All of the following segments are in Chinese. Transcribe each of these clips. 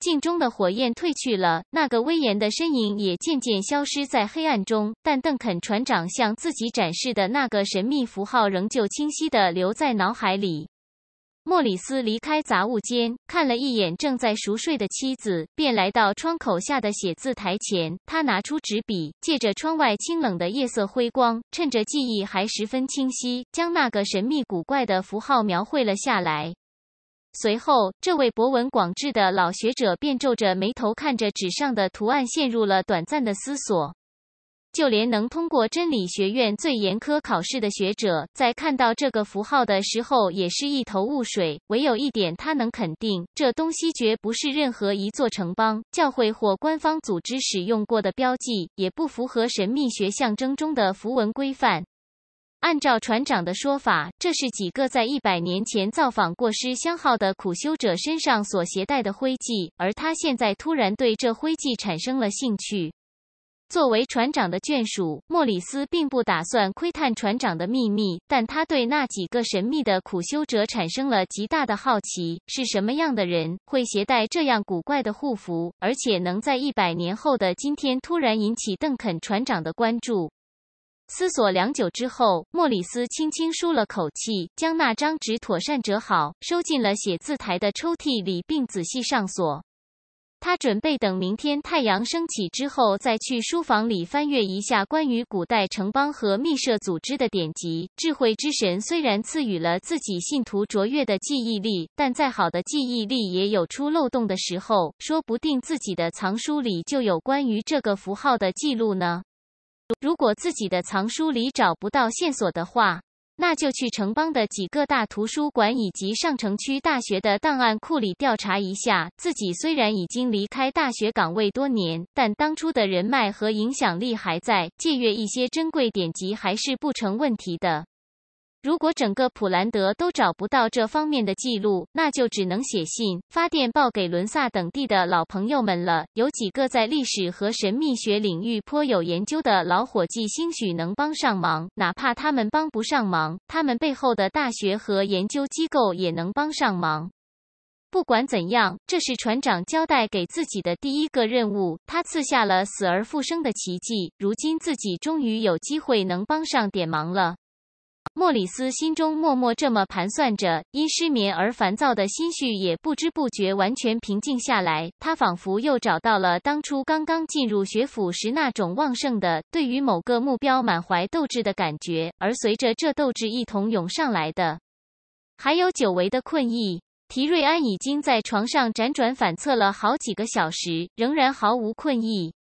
镜中的火焰褪去了，那个威严的身影也渐渐消失在黑暗中。但邓肯船长向自己展示的那个神秘符号，仍旧清晰地留在脑海里。莫里斯离开杂物间，看了一眼正在熟睡的妻子，便来到窗口下的写字台前。他拿出纸笔，借着窗外清冷的夜色辉光，趁着记忆还十分清晰，将那个神秘古怪的符号描绘了下来。随后，这位博闻广志的老学者便皱着眉头看着纸上的图案，陷入了短暂的思索。就连能通过真理学院最严苛考试的学者，在看到这个符号的时候，也是一头雾水。唯有一点，他能肯定，这东西绝不是任何一座城邦、教会或官方组织使用过的标记，也不符合神秘学象征中的符文规范。按照船长的说法，这是几个在一百年前造访过“失相号”的苦修者身上所携带的灰迹，而他现在突然对这灰迹产生了兴趣。作为船长的眷属，莫里斯并不打算窥探船长的秘密，但他对那几个神秘的苦修者产生了极大的好奇：是什么样的人会携带这样古怪的护符，而且能在一百年后的今天突然引起邓肯船长的关注？思索良久之后，莫里斯轻轻舒了口气，将那张纸妥善折好，收进了写字台的抽屉里，并仔细上锁。他准备等明天太阳升起之后，再去书房里翻阅一下关于古代城邦和密社组织的典籍。智慧之神虽然赐予了自己信徒卓越的记忆力，但再好的记忆力也有出漏洞的时候。说不定自己的藏书里就有关于这个符号的记录呢。如果自己的藏书里找不到线索的话，那就去城邦的几个大图书馆以及上城区大学的档案库里调查一下。自己虽然已经离开大学岗位多年，但当初的人脉和影响力还在，借阅一些珍贵典籍还是不成问题的。如果整个普兰德都找不到这方面的记录，那就只能写信发电报给伦萨等地的老朋友们了。有几个在历史和神秘学领域颇有研究的老伙计，兴许能帮上忙。哪怕他们帮不上忙，他们背后的大学和研究机构也能帮上忙。不管怎样，这是船长交代给自己的第一个任务。他赐下了死而复生的奇迹，如今自己终于有机会能帮上点忙了。莫里斯心中默默这么盘算着，因失眠而烦躁的心绪也不知不觉完全平静下来。他仿佛又找到了当初刚刚进入学府时那种旺盛的、对于某个目标满怀斗志的感觉。而随着这斗志一同涌上来的，还有久违的困意。提瑞安已经在床上辗转反侧了好几个小时，仍然毫无困意。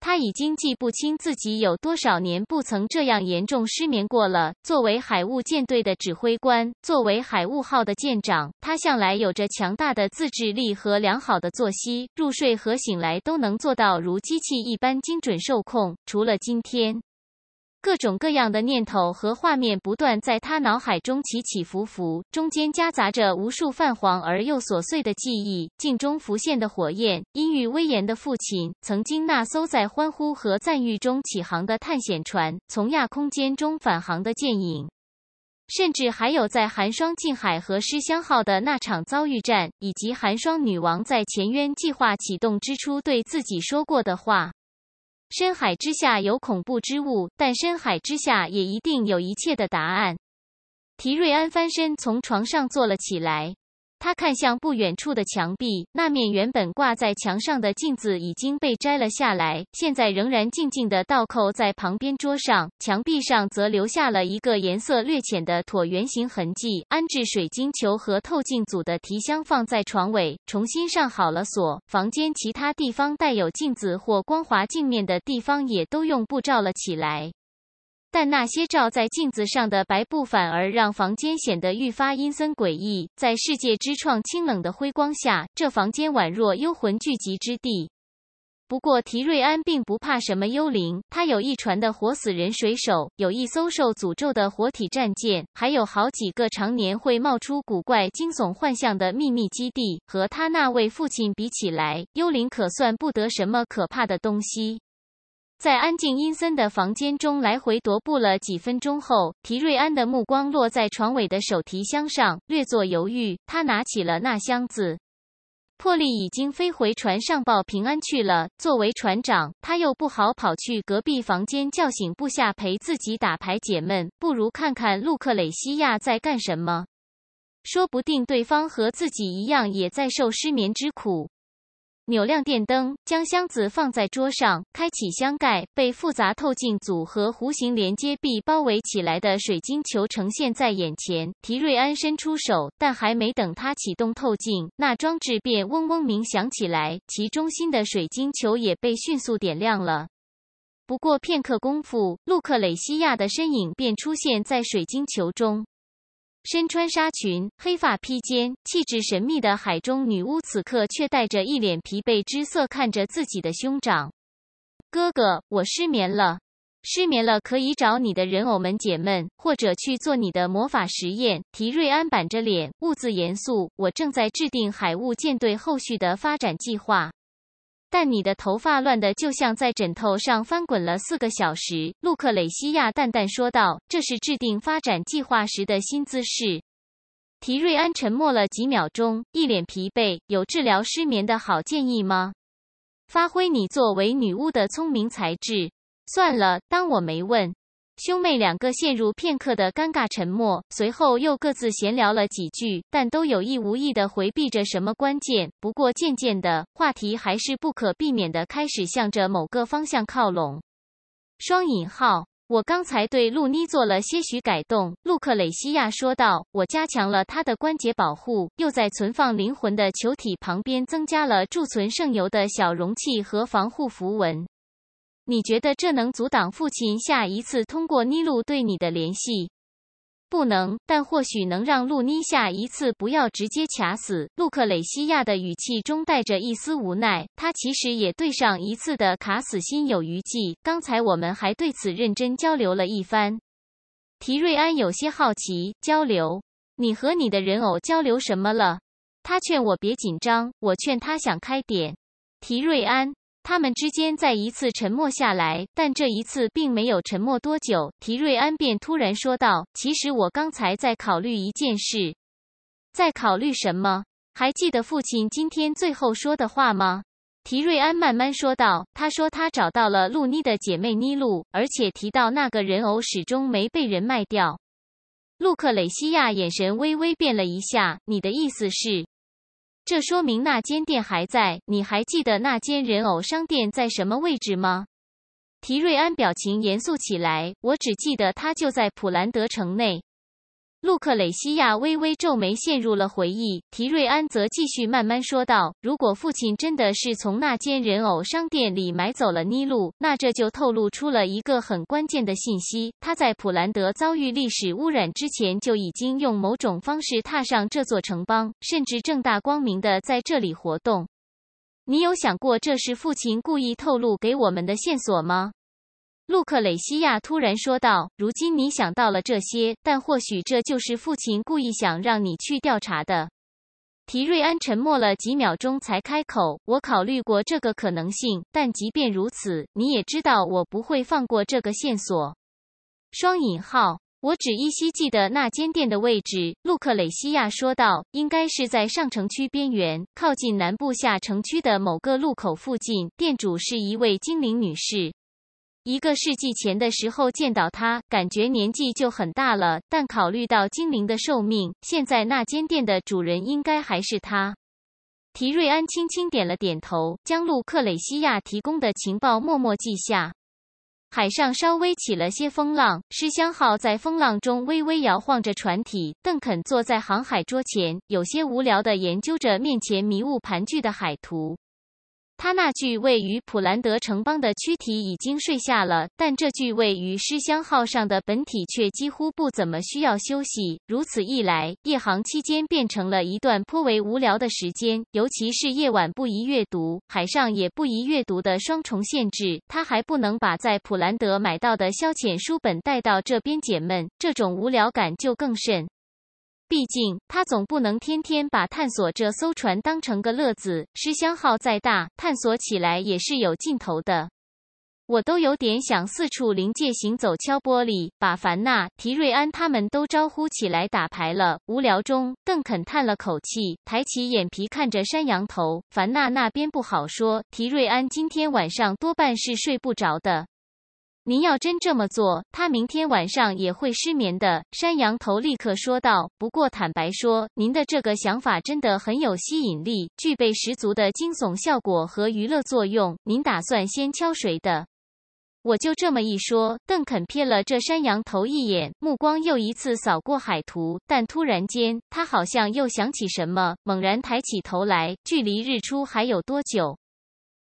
他已经记不清自己有多少年不曾这样严重失眠过了。作为海雾舰队的指挥官，作为海雾号的舰长，他向来有着强大的自制力和良好的作息，入睡和醒来都能做到如机器一般精准受控，除了今天。各种各样的念头和画面不断在他脑海中起起伏伏，中间夹杂着无数泛黄而又琐碎的记忆：镜中浮现的火焰，阴郁威严的父亲，曾经那艘在欢呼和赞誉中起航的探险船，从亚空间中返航的剑影，甚至还有在寒霜近海和失香号的那场遭遇战，以及寒霜女王在前渊计划启动之初对自己说过的话。深海之下有恐怖之物，但深海之下也一定有一切的答案。提瑞安翻身从床上坐了起来。他看向不远处的墙壁，那面原本挂在墙上的镜子已经被摘了下来，现在仍然静静地倒扣在旁边桌上。墙壁上则留下了一个颜色略浅的椭圆形痕迹。安置水晶球和透镜组的提箱放在床尾，重新上好了锁。房间其他地方带有镜子或光滑镜面的地方也都用布罩了起来。但那些照在镜子上的白布，反而让房间显得愈发阴森诡异。在世界之窗清冷的辉光下，这房间宛若幽魂聚集之地。不过提瑞安并不怕什么幽灵，他有一船的活死人水手，有一艘受诅咒的活体战舰，还有好几个常年会冒出古怪惊悚幻象的秘密基地。和他那位父亲比起来，幽灵可算不得什么可怕的东西。在安静阴森的房间中来回踱步了几分钟后，提瑞安的目光落在床尾的手提箱上，略作犹豫，他拿起了那箱子。珀利已经飞回船上报平安去了。作为船长，他又不好跑去隔壁房间叫醒部下陪自己打牌解闷，不如看看陆克蕾西亚在干什么。说不定对方和自己一样也在受失眠之苦。扭亮电灯，将箱子放在桌上，开启箱盖，被复杂透镜组和弧形连接臂包围起来的水晶球呈现在眼前。提瑞安伸出手，但还没等他启动透镜，那装置便嗡嗡鸣响起来，其中心的水晶球也被迅速点亮了。不过片刻功夫，路克蕾西亚的身影便出现在水晶球中。身穿纱裙、黑发披肩、气质神秘的海中女巫，此刻却带着一脸疲惫之色，看着自己的兄长。哥哥，我失眠了。失眠了，可以找你的人偶们解闷，或者去做你的魔法实验。提瑞安板着脸，兀自严肃。我正在制定海雾舰队后续的发展计划。但你的头发乱得就像在枕头上翻滚了四个小时，陆克蕾西亚淡淡说道：“这是制定发展计划时的新姿势。”提瑞安沉默了几秒钟，一脸疲惫：“有治疗失眠的好建议吗？发挥你作为女巫的聪明才智。算了，当我没问。”兄妹两个陷入片刻的尴尬沉默，随后又各自闲聊了几句，但都有意无意地回避着什么关键。不过渐渐的，话题还是不可避免地开始向着某个方向靠拢。双引号，我刚才对露妮做了些许改动。”卢克雷西亚说道，“我加强了她的关节保护，又在存放灵魂的球体旁边增加了贮存圣油的小容器和防护符文。”你觉得这能阻挡父亲下一次通过妮露对你的联系？不能，但或许能让露妮下一次不要直接卡死。路克雷西亚的语气中带着一丝无奈，他其实也对上一次的卡死心有余悸。刚才我们还对此认真交流了一番。提瑞安有些好奇，交流？你和你的人偶交流什么了？他劝我别紧张，我劝他想开点。提瑞安。他们之间再一次沉默下来，但这一次并没有沉默多久。提瑞安便突然说道：“其实我刚才在考虑一件事。”“在考虑什么？”“还记得父亲今天最后说的话吗？”提瑞安慢慢说道：“他说他找到了露妮的姐妹妮露，而且提到那个人偶始终没被人卖掉。”路克蕾西亚眼神微微变了一下。“你的意思是？”这说明那间店还在。你还记得那间人偶商店在什么位置吗？提瑞安表情严肃起来。我只记得它就在普兰德城内。路克雷西亚微微皱眉，陷入了回忆。提瑞安则继续慢慢说道：“如果父亲真的是从那间人偶商店里买走了妮露，那这就透露出了一个很关键的信息。他在普兰德遭遇历史污染之前，就已经用某种方式踏上这座城邦，甚至正大光明的在这里活动。你有想过这是父亲故意透露给我们的线索吗？”路克雷西亚突然说道：“如今你想到了这些，但或许这就是父亲故意想让你去调查的。”提瑞安沉默了几秒钟，才开口：“我考虑过这个可能性，但即便如此，你也知道我不会放过这个线索。”双引号我只依稀记得那间店的位置。”路克雷西亚说道：“应该是在上城区边缘，靠近南部下城区的某个路口附近。店主是一位精灵女士。”一个世纪前的时候见到他，感觉年纪就很大了。但考虑到精灵的寿命，现在那间店的主人应该还是他。提瑞安轻轻点了点头，将路克蕾西亚提供的情报默默记下。海上稍微起了些风浪，诗香号在风浪中微微摇晃着船体。邓肯坐在航海桌前，有些无聊地研究着面前迷雾盘踞的海图。他那具位于普兰德城邦的躯体已经睡下了，但这具位于诗乡号上的本体却几乎不怎么需要休息。如此一来，夜航期间变成了一段颇为无聊的时间，尤其是夜晚不宜阅读、海上也不宜阅读的双重限制。他还不能把在普兰德买到的消遣书本带到这边解闷，这种无聊感就更甚。毕竟，他总不能天天把探索这艘船当成个乐子。失乡号再大，探索起来也是有尽头的。我都有点想四处临界行走，敲玻璃，把凡纳、提瑞安他们都招呼起来打牌了。无聊中，邓肯叹了口气，抬起眼皮看着山羊头。凡纳那边不好说，提瑞安今天晚上多半是睡不着的。您要真这么做，他明天晚上也会失眠的。山羊头立刻说道。不过坦白说，您的这个想法真的很有吸引力，具备十足的惊悚效果和娱乐作用。您打算先敲谁的？我就这么一说。邓肯瞥了这山羊头一眼，目光又一次扫过海图，但突然间，他好像又想起什么，猛然抬起头来。距离日出还有多久？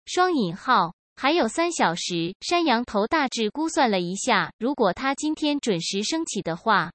双引号。还有三小时，山羊头大致估算了一下，如果他今天准时升起的话。